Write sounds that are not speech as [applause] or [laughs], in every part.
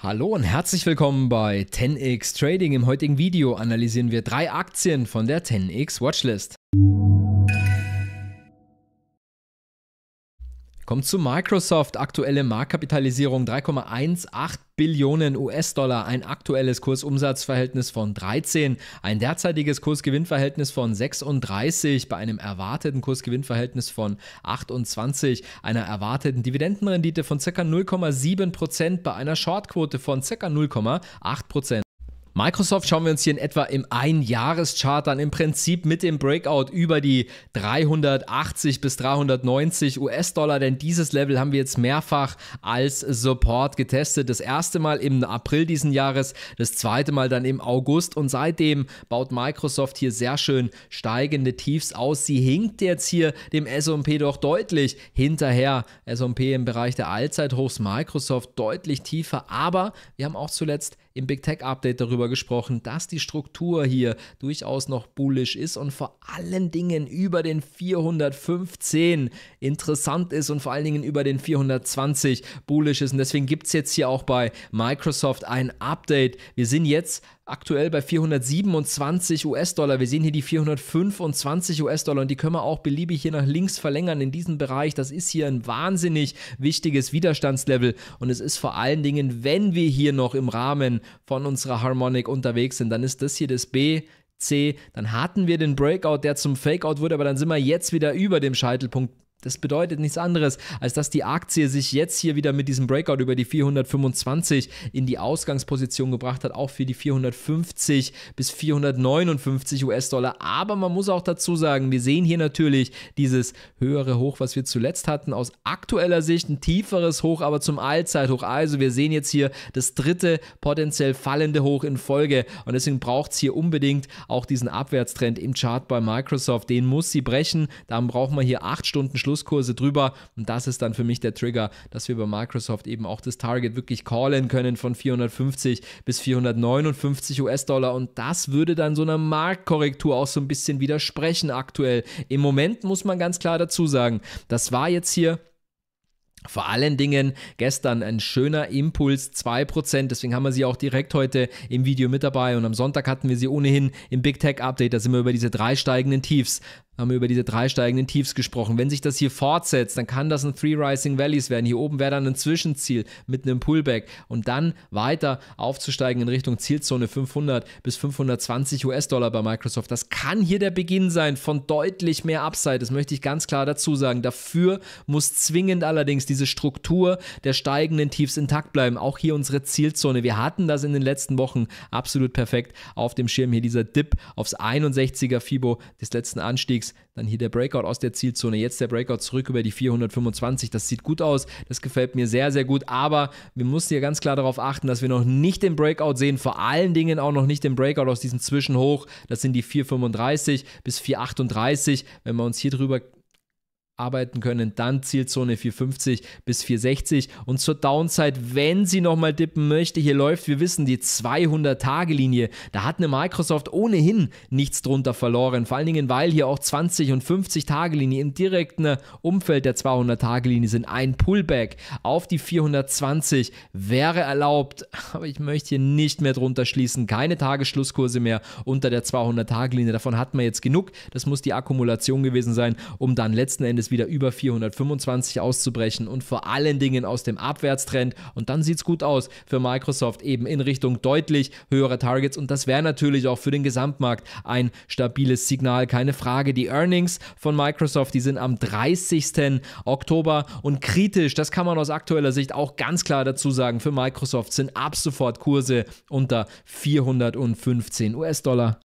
Hallo und herzlich willkommen bei 10x Trading. Im heutigen Video analysieren wir drei Aktien von der 10x Watchlist. Kommt zu Microsoft, aktuelle Marktkapitalisierung 3,18 Billionen US-Dollar, ein aktuelles Kursumsatzverhältnis von 13, ein derzeitiges Kursgewinnverhältnis von 36 bei einem erwarteten Kursgewinnverhältnis von 28, einer erwarteten Dividendenrendite von ca. 0,7 Prozent bei einer Shortquote von ca. 0,8 Prozent. Microsoft schauen wir uns hier in etwa im Einjahreschart dann im Prinzip mit dem Breakout über die 380 bis 390 US-Dollar, denn dieses Level haben wir jetzt mehrfach als Support getestet. Das erste Mal im April diesen Jahres, das zweite Mal dann im August und seitdem baut Microsoft hier sehr schön steigende Tiefs aus. Sie hinkt jetzt hier dem S&P doch deutlich hinterher. S&P im Bereich der Allzeithochs, Microsoft deutlich tiefer, aber wir haben auch zuletzt im Big Tech Update darüber gesprochen, dass die Struktur hier durchaus noch bullisch ist und vor allen Dingen über den 415 interessant ist und vor allen Dingen über den 420 bullisch ist. Und deswegen gibt es jetzt hier auch bei Microsoft ein Update. Wir sind jetzt aktuell bei 427 US-Dollar. Wir sehen hier die 425 US-Dollar und die können wir auch beliebig hier nach links verlängern in diesem Bereich. Das ist hier ein wahnsinnig wichtiges Widerstandslevel und es ist vor allen Dingen, wenn wir hier noch im Rahmen von unserer Harmonic unterwegs sind, dann ist das hier das B, C, dann hatten wir den Breakout, der zum Fakeout wurde, aber dann sind wir jetzt wieder über dem Scheitelpunkt das bedeutet nichts anderes, als dass die Aktie sich jetzt hier wieder mit diesem Breakout über die 425 in die Ausgangsposition gebracht hat, auch für die 450 bis 459 US-Dollar. Aber man muss auch dazu sagen, wir sehen hier natürlich dieses höhere Hoch, was wir zuletzt hatten, aus aktueller Sicht ein tieferes Hoch, aber zum Allzeithoch. Also wir sehen jetzt hier das dritte potenziell fallende Hoch in Folge und deswegen braucht es hier unbedingt auch diesen Abwärtstrend im Chart bei Microsoft. Den muss sie brechen. Dann braucht man hier 8 Stunden Schluss Schlusskurse drüber. Und das ist dann für mich der Trigger, dass wir bei Microsoft eben auch das Target wirklich callen können von 450 bis 459 US-Dollar. Und das würde dann so einer Marktkorrektur auch so ein bisschen widersprechen aktuell. Im Moment muss man ganz klar dazu sagen, das war jetzt hier vor allen Dingen gestern ein schöner Impuls, 2%. Deswegen haben wir sie auch direkt heute im Video mit dabei. Und am Sonntag hatten wir sie ohnehin im Big Tech Update. Da sind wir über diese drei steigenden Tiefs haben wir über diese drei steigenden Tiefs gesprochen. Wenn sich das hier fortsetzt, dann kann das ein Three Rising Valleys werden. Hier oben wäre dann ein Zwischenziel mit einem Pullback und dann weiter aufzusteigen in Richtung Zielzone 500 bis 520 US-Dollar bei Microsoft. Das kann hier der Beginn sein von deutlich mehr Upside. Das möchte ich ganz klar dazu sagen. Dafür muss zwingend allerdings diese Struktur der steigenden Tiefs intakt bleiben. Auch hier unsere Zielzone. Wir hatten das in den letzten Wochen absolut perfekt auf dem Schirm. Hier dieser Dip aufs 61er Fibo des letzten Anstiegs links, dann hier der Breakout aus der Zielzone, jetzt der Breakout zurück über die 425. Das sieht gut aus, das gefällt mir sehr, sehr gut, aber wir müssen hier ganz klar darauf achten, dass wir noch nicht den Breakout sehen, vor allen Dingen auch noch nicht den Breakout aus diesem Zwischenhoch. Das sind die 435 bis 438. Wenn wir uns hier drüber arbeiten können. Dann Zielzone 450 bis 460 und zur Downside, wenn sie nochmal dippen möchte, hier läuft, wir wissen, die 200-Tage-Linie, da hat eine Microsoft ohnehin nichts drunter verloren. Vor allen Dingen, weil hier auch 20 und 50-Tage-Linie im direkten Umfeld der 200-Tage-Linie sind. Ein Pullback auf die 420 wäre erlaubt, aber ich möchte hier nicht mehr drunter schließen. Keine Tagesschlusskurse mehr unter der 200-Tage-Linie. Davon hat man jetzt genug. Das muss die Akkumulation gewesen sein, um dann letzten Endes es wieder über 425 auszubrechen und vor allen Dingen aus dem Abwärtstrend. Und dann sieht es gut aus für Microsoft eben in Richtung deutlich höherer Targets. Und das wäre natürlich auch für den Gesamtmarkt ein stabiles Signal, keine Frage. Die Earnings von Microsoft, die sind am 30. Oktober und kritisch, das kann man aus aktueller Sicht auch ganz klar dazu sagen, für Microsoft sind ab sofort Kurse unter 415 US-Dollar.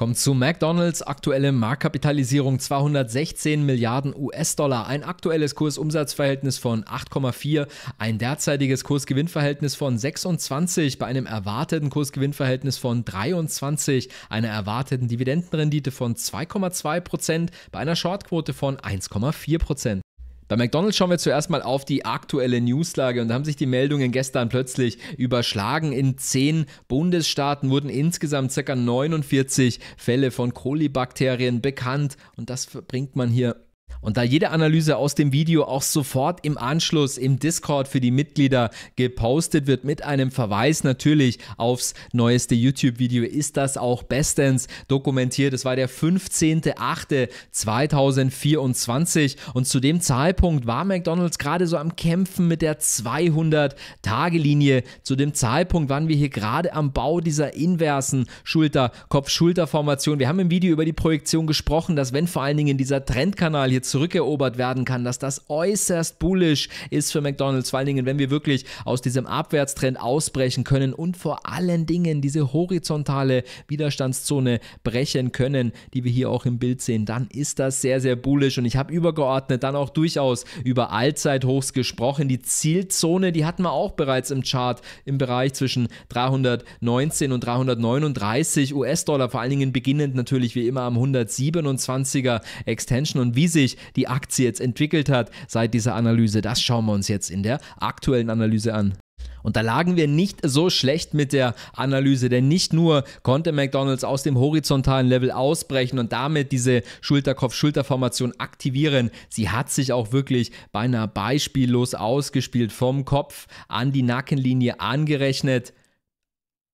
Kommt zu McDonalds, aktuelle Marktkapitalisierung 216 Milliarden US-Dollar, ein aktuelles Kursumsatzverhältnis von 8,4, ein derzeitiges Kursgewinnverhältnis von 26 bei einem erwarteten Kursgewinnverhältnis von 23, einer erwarteten Dividendenrendite von 2,2 Prozent bei einer Shortquote von 1,4 Prozent. Bei McDonald's schauen wir zuerst mal auf die aktuelle Newslage und da haben sich die Meldungen gestern plötzlich überschlagen. In zehn Bundesstaaten wurden insgesamt ca. 49 Fälle von Kolibakterien bekannt und das bringt man hier und da jede Analyse aus dem Video auch sofort im Anschluss im Discord für die Mitglieder gepostet wird, mit einem Verweis natürlich aufs neueste YouTube-Video, ist das auch bestens dokumentiert. Es war der 15.08.2024 und zu dem Zeitpunkt war McDonald's gerade so am Kämpfen mit der 200-Tage-Linie. Zu dem Zeitpunkt waren wir hier gerade am Bau dieser inversen Schulter-Kopf-Schulter-Formation. Wir haben im Video über die Projektion gesprochen, dass wenn vor allen Dingen dieser Trendkanal hier hier zurückerobert werden kann, dass das äußerst bullish ist für McDonalds, vor allen Dingen, wenn wir wirklich aus diesem Abwärtstrend ausbrechen können und vor allen Dingen diese horizontale Widerstandszone brechen können, die wir hier auch im Bild sehen, dann ist das sehr, sehr bullish und ich habe übergeordnet dann auch durchaus über Allzeithochs gesprochen. Die Zielzone, die hatten wir auch bereits im Chart im Bereich zwischen 319 und 339 US-Dollar, vor allen Dingen beginnend natürlich wie immer am 127er Extension und wie sich sich die Aktie jetzt entwickelt hat seit dieser Analyse, das schauen wir uns jetzt in der aktuellen Analyse an. Und da lagen wir nicht so schlecht mit der Analyse, denn nicht nur konnte McDonald's aus dem horizontalen Level ausbrechen und damit diese Schulterkopf-Schulterformation aktivieren, sie hat sich auch wirklich beinahe beispiellos ausgespielt vom Kopf an die Nackenlinie angerechnet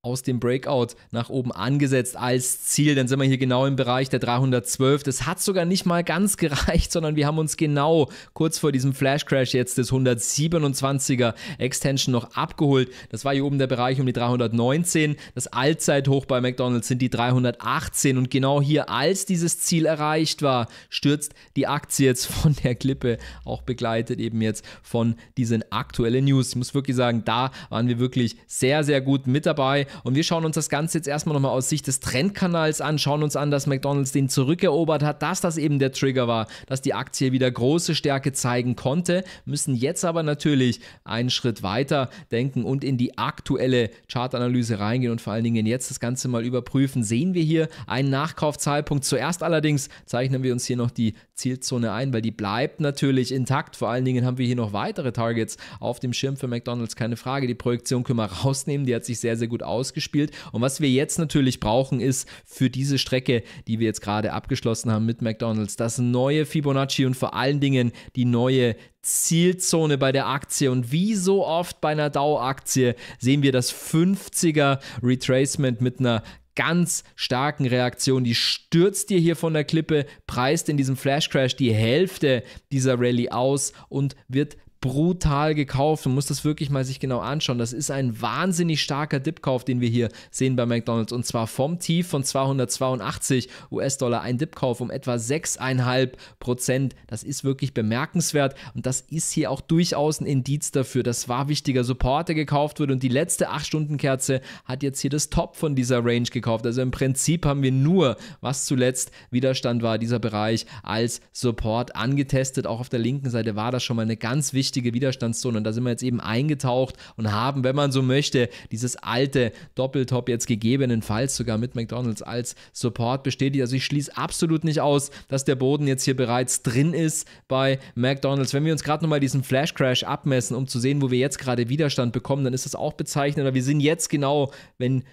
aus dem Breakout nach oben angesetzt als Ziel. Dann sind wir hier genau im Bereich der 312. Das hat sogar nicht mal ganz [laughs] gereicht, sondern wir haben uns genau kurz vor diesem Flash Crash jetzt das 127er Extension noch abgeholt. Das war hier oben der Bereich um die 319. Das Allzeithoch bei McDonald's sind die 318 und genau hier, als dieses Ziel erreicht war, stürzt die Aktie jetzt von der Klippe, auch begleitet eben jetzt von diesen aktuellen News. Ich muss wirklich sagen, da waren wir wirklich sehr, sehr gut mit dabei und wir schauen uns das Ganze jetzt erstmal nochmal aus Sicht des Trendkanals an, schauen uns an, dass McDonald's den zurückerobert hat, dass das eben der Trigger war, dass die Aktie wieder große Stärke zeigen konnte, müssen jetzt aber natürlich einen Schritt weiter denken und in die aktuelle Chartanalyse reingehen und vor allen Dingen jetzt das Ganze mal überprüfen. Sehen wir hier einen Nachkaufzeitpunkt. Zuerst allerdings zeichnen wir uns hier noch die Zielzone ein, weil die bleibt natürlich intakt. Vor allen Dingen haben wir hier noch weitere Targets auf dem Schirm für McDonald's, keine Frage. Die Projektion können wir rausnehmen, die hat sich sehr, sehr gut aus ausgespielt. Und was wir jetzt natürlich brauchen, ist für diese Strecke, die wir jetzt gerade abgeschlossen haben mit McDonald's, das neue Fibonacci und vor allen Dingen die neue Zielzone bei der Aktie und wie so oft bei einer DAO-Aktie sehen wir das 50er Retracement mit einer ganz starken Reaktion. Die stürzt dir hier von der Klippe, preist in diesem Flash Crash die Hälfte dieser Rallye aus und wird brutal gekauft. Man muss das wirklich mal sich genau anschauen. Das ist ein wahnsinnig starker Dipkauf, den wir hier sehen bei McDonald's. Und zwar vom Tief von 282 US-Dollar ein Dipkauf um etwa 6,5 Prozent. Das ist wirklich bemerkenswert. Und das ist hier auch durchaus ein Indiz dafür, dass war wichtiger Support, der gekauft wird. Und die letzte 8-Stunden-Kerze hat jetzt hier das Top von dieser Range gekauft. Also im Prinzip haben wir nur, was zuletzt Widerstand war, dieser Bereich als Support angetestet. Auch auf der linken Seite war das schon mal eine ganz wichtige richtige Widerstandszone. Und da sind wir jetzt eben eingetaucht und haben, wenn man so möchte, dieses alte Doppeltop jetzt gegebenenfalls sogar mit McDonalds als Support bestätigt. Also ich schließe absolut nicht aus, dass der Boden jetzt hier bereits drin ist bei McDonalds. Wenn wir uns gerade nochmal diesen Flash Crash abmessen, um zu sehen, wo wir jetzt gerade Widerstand bekommen, dann ist das auch bezeichnender. Wir sind jetzt genau, wenn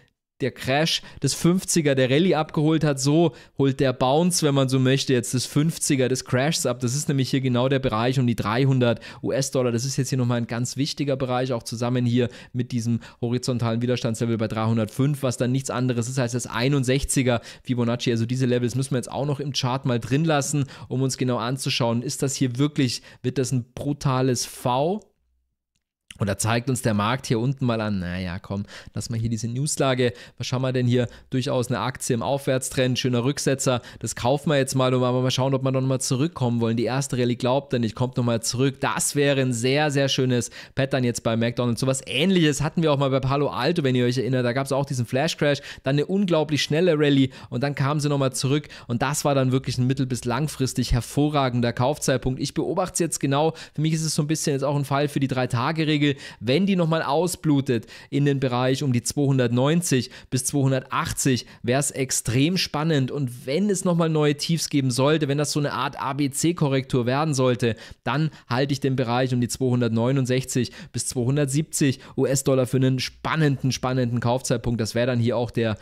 der Crash des 50er der Rallye abgeholt hat, so holt der Bounce, wenn man so möchte, jetzt das 50er des Crashs ab. Das ist nämlich hier genau der Bereich um die 300 US-Dollar. Das ist jetzt hier nochmal ein ganz wichtiger Bereich, auch zusammen hier mit diesem horizontalen Widerstandslevel bei 305, was dann nichts anderes ist als das 61er Fibonacci. Also diese Levels müssen wir jetzt auch noch im Chart mal drin lassen, um uns genau anzuschauen, ist das hier wirklich, wird das ein brutales V und da zeigt uns der Markt hier unten mal an, naja, komm, lass mal hier diese Newslage, was schauen wir denn hier? Durchaus eine Aktie im Aufwärtstrend, schöner Rücksetzer, das kaufen wir jetzt mal, um aber mal schauen, ob wir noch mal zurückkommen wollen. Die erste Rallye glaubt er nicht, kommt noch mal zurück. Das wäre ein sehr, sehr schönes Pattern jetzt bei McDonalds. So was ähnliches hatten wir auch mal bei Palo Alto, wenn ihr euch erinnert. Da gab es auch diesen Flash Crash, dann eine unglaublich schnelle Rallye und dann kamen sie noch mal zurück und das war dann wirklich ein mittel- bis langfristig hervorragender Kaufzeitpunkt. Ich beobachte es jetzt genau, für mich ist es so ein bisschen jetzt auch ein Fall für die Drei-Tage-Regel, Regel, wenn die nochmal ausblutet in den Bereich um die 290 bis 280, wäre es extrem spannend. Und wenn es nochmal neue Tiefs geben sollte, wenn das so eine Art ABC-Korrektur werden sollte, dann halte ich den Bereich um die 269 bis 270 US-Dollar für einen spannenden, spannenden Kaufzeitpunkt. Das wäre dann hier auch der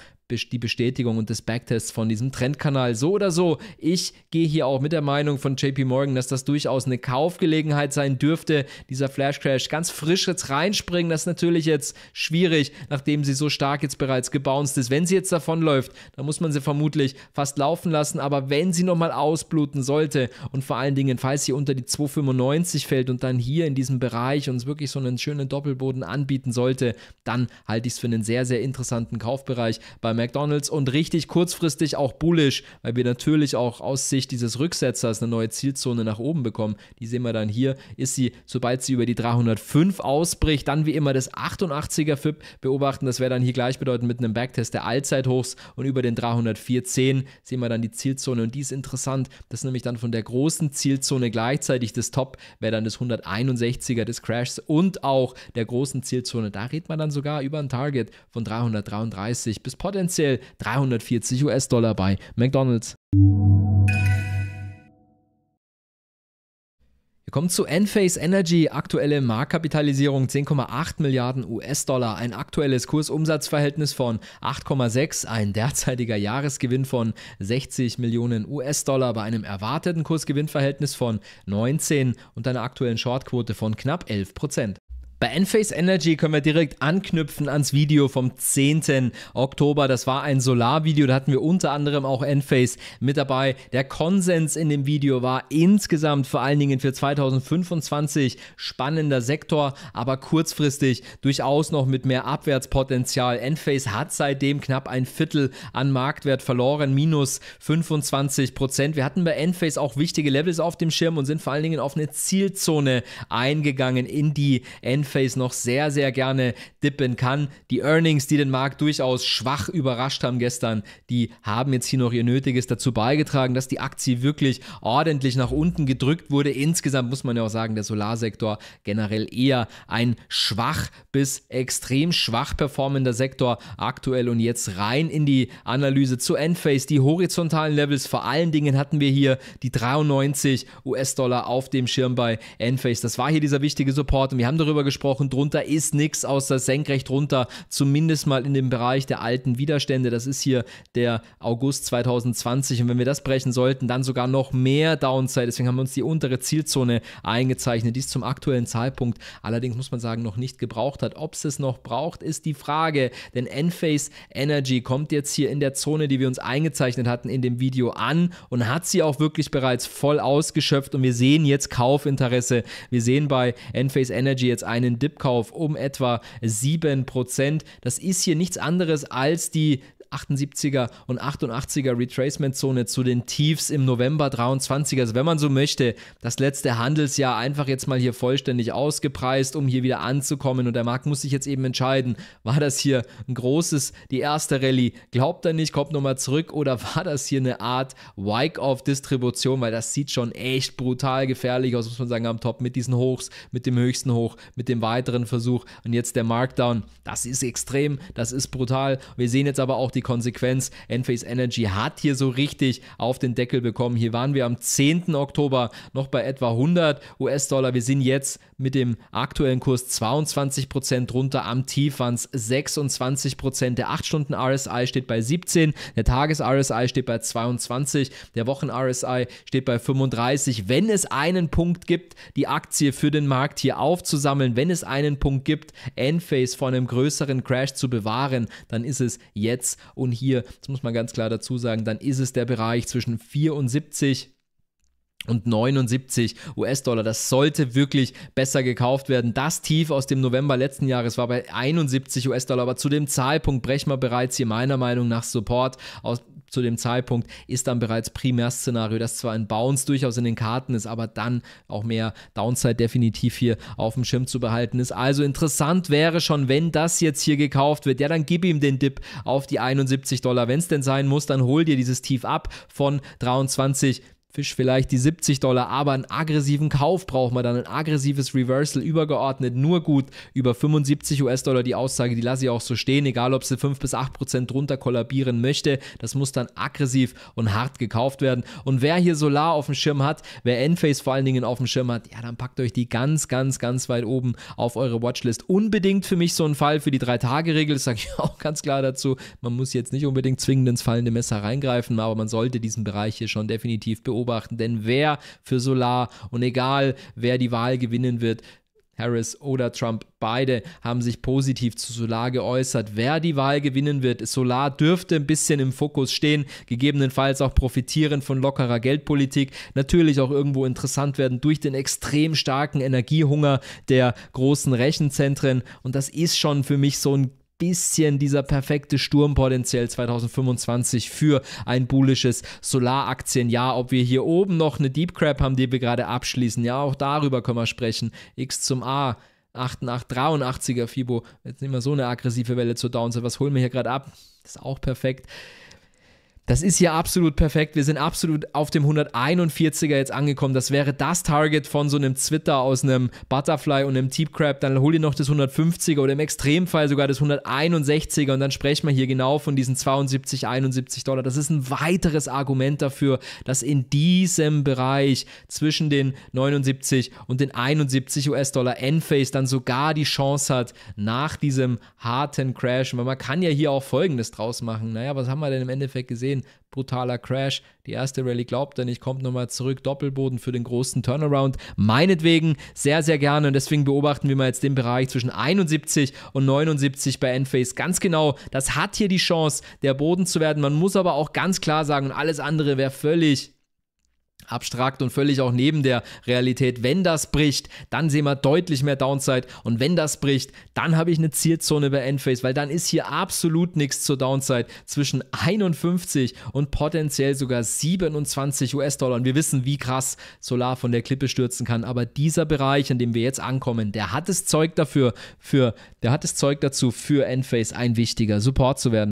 die Bestätigung und des Backtests von diesem Trendkanal. So oder so, ich gehe hier auch mit der Meinung von JP Morgan, dass das durchaus eine Kaufgelegenheit sein dürfte, dieser Flash Crash. Ganz frisch jetzt reinspringen, das ist natürlich jetzt schwierig, nachdem sie so stark jetzt bereits gebounced ist. Wenn sie jetzt davonläuft, dann muss man sie vermutlich fast laufen lassen, aber wenn sie nochmal ausbluten sollte und vor allen Dingen, falls sie unter die 295 fällt und dann hier in diesem Bereich uns wirklich so einen schönen Doppelboden anbieten sollte, dann halte ich es für einen sehr, sehr interessanten Kaufbereich bei McDonalds und richtig kurzfristig auch bullish, weil wir natürlich auch aus Sicht dieses Rücksetzers eine neue Zielzone nach oben bekommen. Die sehen wir dann hier, ist sie, sobald sie über die 305 ausbricht, dann wie immer das 88er FIP beobachten. Das wäre dann hier gleichbedeutend mit einem Backtest der Allzeithochs und über den 304,10 sehen wir dann die Zielzone und die ist interessant. Das ist nämlich dann von der großen Zielzone gleichzeitig das Top, wäre dann das 161er des Crashs und auch der großen Zielzone. Da redet man dann sogar über ein Target von 333 bis potenziell potenziell 340 US-Dollar bei McDonald's. Wir kommen zu Enphase Energy, aktuelle Marktkapitalisierung 10,8 Milliarden US-Dollar, ein aktuelles Kursumsatzverhältnis von 8,6, ein derzeitiger Jahresgewinn von 60 Millionen US-Dollar bei einem erwarteten Kursgewinnverhältnis von 19 und einer aktuellen Shortquote von knapp 11 Prozent. Bei Enphase Energy können wir direkt anknüpfen ans Video vom 10. Oktober. Das war ein Solarvideo, da hatten wir unter anderem auch Enphase mit dabei. Der Konsens in dem Video war insgesamt vor allen Dingen für 2025 spannender Sektor, aber kurzfristig durchaus noch mit mehr Abwärtspotenzial. Enphase hat seitdem knapp ein Viertel an Marktwert verloren, minus 25 Prozent. Wir hatten bei Enphase auch wichtige Levels auf dem Schirm und sind vor allen Dingen auf eine Zielzone eingegangen in die Enphase Babyface noch sehr, sehr gerne dippen kann. Die Earnings, die den Markt durchaus schwach überrascht haben gestern, die haben jetzt hier noch ihr Nötiges dazu beigetragen, dass die Aktie wirklich ordentlich nach unten gedrückt wurde. Insgesamt muss man ja auch sagen, der Solarsektor generell eher ein schwach bis extrem schwach performender Sektor aktuell und jetzt rein in die Analyse zu Endphase. Die horizontalen Levels, vor allen Dingen hatten wir hier die 93 US-Dollar auf dem Schirm bei Endphase. Das war hier dieser wichtige Support und wir haben darüber gesprochen angesprochen, drunter ist nichts außer senkrecht runter, zumindest mal in dem Bereich der alten Widerstände. Das ist hier der August 2020 und wenn wir das brechen sollten, dann sogar noch mehr Downside. Deswegen haben wir uns die untere Zielzone eingezeichnet, die es zum aktuellen Zeitpunkt allerdings, muss man sagen, noch nicht gebraucht hat. Ob es es noch braucht, ist die Frage, denn Enphase Energy kommt jetzt hier in der Zone, die wir uns eingezeichnet hatten in dem Video an und hat sie auch wirklich bereits voll ausgeschöpft und wir sehen jetzt Kaufinteresse. Wir sehen bei Enphase Energy jetzt einen den Dipkauf um etwa 7%. Das ist hier nichts anderes als die 78er und 88er Retracement-Zone zu den Tiefs im November 23. Also wenn man so möchte, das letzte Handelsjahr einfach jetzt mal hier vollständig ausgepreist, um hier wieder anzukommen. Und der Markt muss sich jetzt eben entscheiden, war das hier ein großes, die erste Rallye, glaubt er nicht, kommt nochmal zurück oder war das hier eine Art Wike-Off-Distribution, weil das sieht schon echt brutal gefährlich aus, muss man sagen, am Top mit diesen Hochs, mit dem höchsten Hoch, mit dem weiteren Versuch und jetzt der Markdown. Das ist extrem, das ist brutal. Wir sehen jetzt aber auch die die Konsequenz, Enphase Energy hat hier so richtig auf den Deckel bekommen. Hier waren wir am 10. Oktober noch bei etwa 100 US-Dollar. Wir sind jetzt mit dem aktuellen Kurs 22% Prozent runter. Am Tief waren es 26%. Prozent. Der 8-Stunden-RSI steht bei 17. Der Tages-RSI steht bei 22. Der Wochen-RSI steht bei 35. Wenn es einen Punkt gibt, die Aktie für den Markt hier aufzusammeln, wenn es einen Punkt gibt, Enphase vor einem größeren Crash zu bewahren, dann ist es jetzt. Und hier, das muss man ganz klar dazu sagen, dann ist es der Bereich zwischen 74 und 79 US-Dollar. Das sollte wirklich besser gekauft werden. Das Tief aus dem November letzten Jahres war bei 71 US-Dollar, aber zu dem Zeitpunkt brechen wir bereits hier meiner Meinung nach Support. Aus, zu dem Zeitpunkt ist dann bereits Primärszenario, das zwar ein Bounce durchaus in den Karten ist, aber dann auch mehr Downside definitiv hier auf dem Schirm zu behalten ist. Also interessant wäre schon, wenn das jetzt hier gekauft wird, ja, dann gib ihm den Dip auf die 71 Dollar. Wenn es denn sein muss, dann hol dir dieses Tief ab von 23 Fisch vielleicht die 70 Dollar, aber einen aggressiven Kauf braucht man dann, ein aggressives Reversal übergeordnet, nur gut über 75 US-Dollar die Aussage, die lasse ich auch so stehen, egal ob sie 5 bis 8 Prozent drunter kollabieren möchte, das muss dann aggressiv und hart gekauft werden. Und wer hier Solar auf dem Schirm hat, wer Enphase vor allen Dingen auf dem Schirm hat, ja, dann packt euch die ganz, ganz, ganz weit oben auf eure Watchlist. Unbedingt für mich so ein Fall für die Drei-Tage-Regel, das sage ich [laughs] auch ganz klar dazu. Man muss jetzt nicht unbedingt zwingend ins fallende Messer reingreifen, aber man sollte diesen Bereich hier schon definitiv beobachten beobachten, denn wer für Solar und egal wer die Wahl gewinnen wird, Harris oder Trump, beide haben sich positiv zu Solar geäußert. Wer die Wahl gewinnen wird, Solar dürfte ein bisschen im Fokus stehen, gegebenenfalls auch profitieren von lockerer Geldpolitik, natürlich auch irgendwo interessant werden durch den extrem starken Energiehunger der großen Rechenzentren und das ist schon für mich so ein bisschen dieser perfekte Sturm potenziell 2025 für ein bullisches Solaraktienjahr. Ob wir hier oben noch eine Deep Crab haben, die wir gerade abschließen, ja, auch darüber können wir sprechen. X zum A. 88, 83er Fibo. Jetzt nehmen wir so eine aggressive Welle zur Downside. Was holen wir hier gerade ab? Das ist auch perfekt. Das ist hier absolut perfekt. Wir sind absolut auf dem 141er jetzt angekommen. Das wäre das Target von so einem Zwitter aus einem Butterfly und einem Teep Crab. Dann hol dir noch das 150er oder im Extremfall sogar das 161er und dann sprechen wir hier genau von diesen 72, 71 Dollar. Das ist ein weiteres Argument dafür, dass in diesem Bereich zwischen den 79 und den 71 US-Dollar Enphase dann sogar die Chance hat nach diesem harten Crash. Weil man kann ja hier auch Folgendes draus machen. Naja, was haben wir denn im Endeffekt gesehen? brutaler Crash. Die erste Rallye glaubt er nicht, kommt nochmal zurück. Doppelboden für den großen Turnaround. Meinetwegen sehr, sehr gerne. Und deswegen beobachten wir mal jetzt den Bereich zwischen 71 und 79 bei Endphase. Ganz genau, das hat hier die Chance, der Boden zu werden. Man muss aber auch ganz klar sagen, und alles andere wäre völlig abstrakt und völlig auch neben der Realität. Wenn das bricht, dann sehen wir deutlich mehr Downside und wenn das bricht, dann habe ich eine Zielzone bei Endphase, weil dann ist hier absolut nichts zur Downside zwischen 51 und potenziell sogar 27 US-Dollar. Und wir wissen, wie krass Solar von der Klippe stürzen kann, aber dieser Bereich, in dem wir jetzt ankommen, der hat das Zeug dafür, für, der hat das Zeug dazu, für Endphase ein wichtiger Support zu werden.